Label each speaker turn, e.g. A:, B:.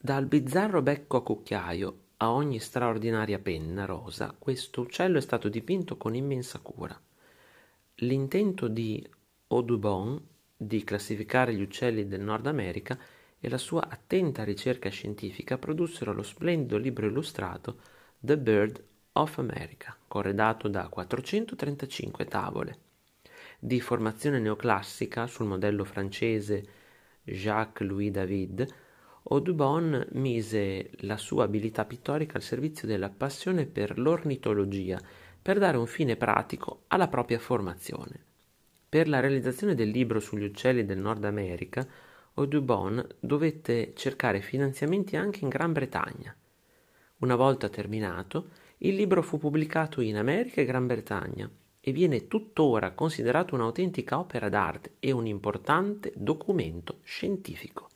A: Dal bizzarro becco a cucchiaio a ogni straordinaria penna rosa, questo uccello è stato dipinto con immensa cura. L'intento di Audubon di classificare gli uccelli del Nord America e la sua attenta ricerca scientifica produssero lo splendido libro illustrato The Bird of America, corredato da 435 tavole. Di formazione neoclassica sul modello francese Jacques-Louis David, Audubon mise la sua abilità pittorica al servizio della passione per l'ornitologia per dare un fine pratico alla propria formazione. Per la realizzazione del libro sugli uccelli del Nord America, Audubon dovette cercare finanziamenti anche in Gran Bretagna. Una volta terminato, il libro fu pubblicato in America e Gran Bretagna e viene tuttora considerato un'autentica opera d'arte e un importante documento scientifico.